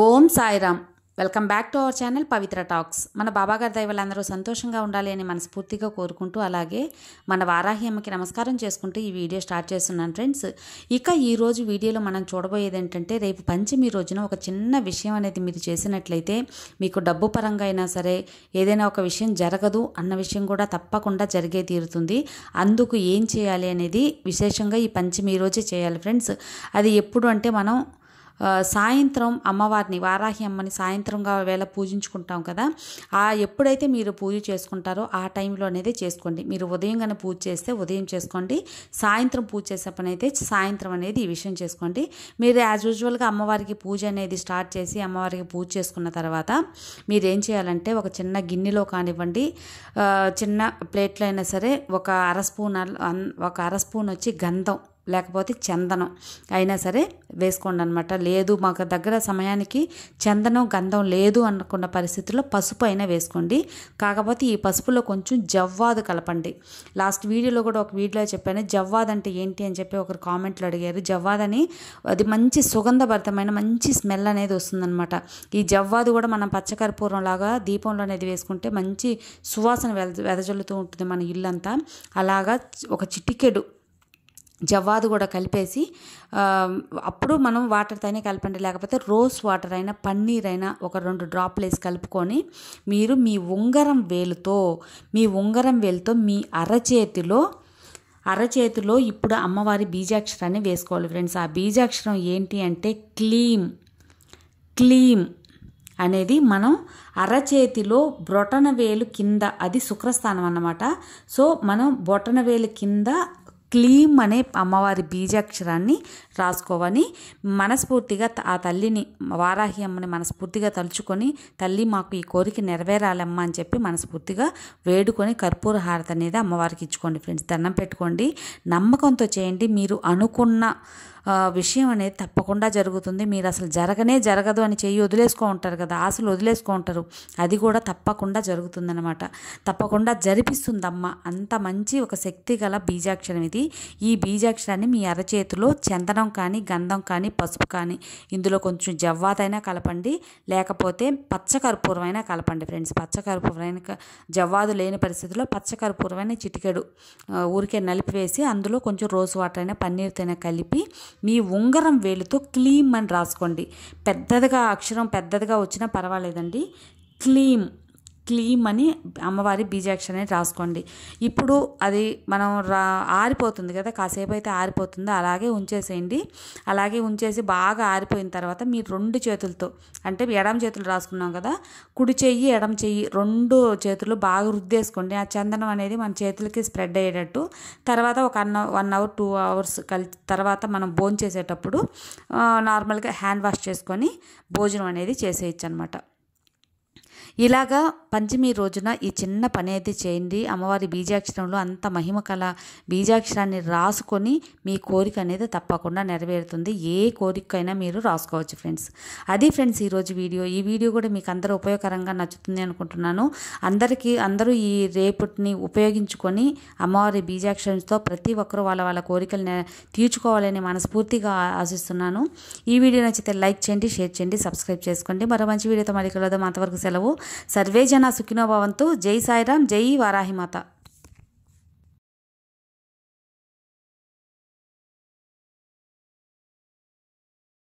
Om Sairam welcome back to our channel Pavitra talks మన బాబాగారి దైవలందరూ సంతోషంగా ఉండాలి అని మనస్ఫూర్తిగా కోరుకుంటూ అలాగే మన వారాహి అమ్మకి నమస్కారం చేసుకుంటూ ఈ వీడియో స్టార్ట్ చేస్తున్నాను ఫ్రెండ్స్ ఇక ఈరోజు వీడియోలో మనం చూడబోయేది ఏంటంటే రేపు పంచమి రోజున ఒక చిన్న విషయం అనేది మీరు చేసినట్లయితే మీకు డబ్బు పరంగా అయినా సరే ఏదైనా ఒక విషయం జరగదు అన్న విషయం కూడా తప్పకుండా జరిగే తీరుతుంది అందుకు ఏం చేయాలి అనేది విశేషంగా ఈ పంచమి రోజే చేయాలి ఫ్రెండ్స్ అది ఎప్పుడు అంటే మనం సాయంత్రం అమ్మవారిని వారాహి అమ్మని సాయంత్రంగా వేళ పూజించుకుంటాం కదా ఆ ఎప్పుడైతే మీరు పూజ చేసుకుంటారో ఆ టైంలో అనేది చేసుకోండి మీరు ఉదయం కానీ పూజ చేస్తే ఉదయం చేసుకోండి సాయంత్రం పూజ చేసే పని అయితే సాయంత్రం అనేది ఈ విషయం చేసుకోండి మీరు యాజ్ యూజువల్గా అమ్మవారికి పూజ అనేది స్టార్ట్ చేసి అమ్మవారికి పూజ చేసుకున్న తర్వాత మీరు ఏం చేయాలంటే ఒక చిన్న గిన్నెలో కానివ్వండి చిన్న ప్లేట్లో అయినా సరే ఒక అర స్పూన్ ఒక అర స్పూన్ వచ్చి గంధం లేకపోతే చందనం అయినా సరే వేసుకోండి అనమాట లేదు మాకు దగ్గర సమయానికి చందనం గంధం లేదు అనుకున్న పరిస్థితుల్లో పసుపు అయినా వేసుకోండి కాకపోతే ఈ పసుపులో కొంచెం జవ్వాదు కలపండి లాస్ట్ వీడియోలో కూడా ఒక వీడియోలో చెప్పాను జవ్వాదు అంటే ఏంటి అని చెప్పి ఒకరు కామెంట్లో అడిగారు జవ్వాదని అని అది మంచి సుగంధభరితమైన మంచి స్మెల్ అనేది వస్తుందనమాట ఈ జవ్వాదు కూడా మనం పచ్చకర్పూరం లాగా దీపంలో అనేది వేసుకుంటే మంచి సువాసన వెద వెదజల్లుతూ ఉంటుంది మన ఇల్లంతా అలాగా ఒక చిటికెడు జవ్వాదు కూడా కలిపేసి అప్పుడు మనం వాటర్తోనే కలపండి లేకపోతే రోస్ వాటర్ అయినా పన్నీర్ అయినా ఒక రెండు డ్రాప్లు వేసి కలుపుకొని మీరు మీ ఉంగరం వేలుతో మీ ఉంగరం వేలుతో మీ అరచేతిలో అరచేతిలో ఇప్పుడు అమ్మవారి బీజాక్షరాన్ని వేసుకోవాలి ఫ్రెండ్స్ ఆ బీజాక్షరం ఏంటి అంటే క్లీమ్ క్లీమ్ అనేది మనం అరచేతిలో వేలు కింద అది శుక్రస్థానం అన్నమాట సో మనం బొటన వేలు కింద క్లీమ్ అనే అమ్మవారి బీజాక్షరాన్ని రాసుకోవని మనస్ఫూర్తిగా ఆ తల్లిని వారాహి అమ్మని మనస్ఫూర్తిగా తలుచుకొని తల్లి మాకు ఈ కోరిక నెరవేరాలమ్మ అని చెప్పి మనస్ఫూర్తిగా వేడుకొని కర్పూర హారత అనేది అమ్మవారికి ఇచ్చుకోండి ఫ్రెండ్స్ దండం పెట్టుకోండి నమ్మకంతో చేయండి మీరు అనుకున్న విషయం అనేది తప్పకుండా జరుగుతుంది మీరు అసలు జరగనే జరగదు అని చెయ్యి వదిలేసుకో ఉంటారు కదా ఆశలు వదిలేసుకో ఉంటారు అది కూడా తప్పకుండా జరుగుతుందనమాట తప్పకుండా జరిపిస్తుందమ్మ అంత మంచి ఒక శక్తి గల బీజాక్షరం ఇది అనేది ఈ బీజాక్షరాన్ని మీ అరచేతిలో చందనం కానీ గంధం కానీ పసుపు కానీ ఇందులో కొంచెం జవ్వాదైనా కలపండి లేకపోతే పచ్చకర్పూరమైనా కలపండి ఫ్రెండ్స్ పచ్చకర్పూరమైన జవ్వాదు లేని పరిస్థితిలో పచ్చకర్పూరమైన చిటికెడు ఊరికే నలిపివేసి అందులో కొంచెం రోజు వాటర్ అయినా పన్నీరుతోనే కలిపి మీ ఉంగరం వేలుతో క్లీమ్ అని రాసుకోండి పెద్దదిగా అక్షరం పెద్దదిగా వచ్చినా పర్వాలేదండి క్లీమ్ క్లీమ్ అని అమ్మవారి బీజాక్ష అనేది రాసుకోండి ఇప్పుడు అది మనం రా ఆరిపోతుంది కదా కాసేపు అయితే ఆరిపోతుందో అలాగే ఉంచేసేయండి అలాగే ఉంచేసి బాగా ఆరిపోయిన తర్వాత మీరు రెండు చేతులతో అంటే ఎడమ చేతులు రాసుకున్నాం కదా కుడి చెయ్యి ఎడమ చెయ్యి రెండు చేతులు బాగా రుద్దేసుకోండి ఆ చందనం అనేది మన చేతులకి స్ప్రెడ్ అయ్యేటట్టు తర్వాత ఒక అన్న వన్ అవర్ టూ అవర్స్ కలి తర్వాత మనం భోజనం చేసేటప్పుడు నార్మల్గా హ్యాండ్ వాష్ చేసుకొని భోజనం అనేది చేసేయచ్చు అనమాట ఇలాగా పంచమి రోజున ఈ చిన్న పని అయితే చేయండి అమ్మవారి బీజాక్షరంలో అంత మహిమ కల బీజాక్షరాన్ని రాసుకొని మీ కోరిక అనేది తప్పకుండా నెరవేరుతుంది ఏ కోరికైనా మీరు రాసుకోవచ్చు ఫ్రెండ్స్ అది ఫ్రెండ్స్ ఈరోజు వీడియో ఈ వీడియో కూడా మీకు అందరూ ఉపయోగకరంగా నచ్చుతుంది అనుకుంటున్నాను అందరికీ అందరూ ఈ రేపుని ఉపయోగించుకొని అమ్మవారి బీజాక్షరంతో ప్రతి ఒక్కరూ వాళ్ళ వాళ్ళ కోరికలు తీర్చుకోవాలని మనస్ఫూర్తిగా ఆశిస్తున్నాను ఈ వీడియో నచ్చితే లైక్ చేయండి షేర్ చేయండి సబ్స్క్రైబ్ చేసుకోండి మరో మంచి వీడియోతో మళ్ళీ కలదు అంతవరకు సెలవు సర్వేజన సుఖినోభవంతు జై సాయిరాం జై వారాహిమాత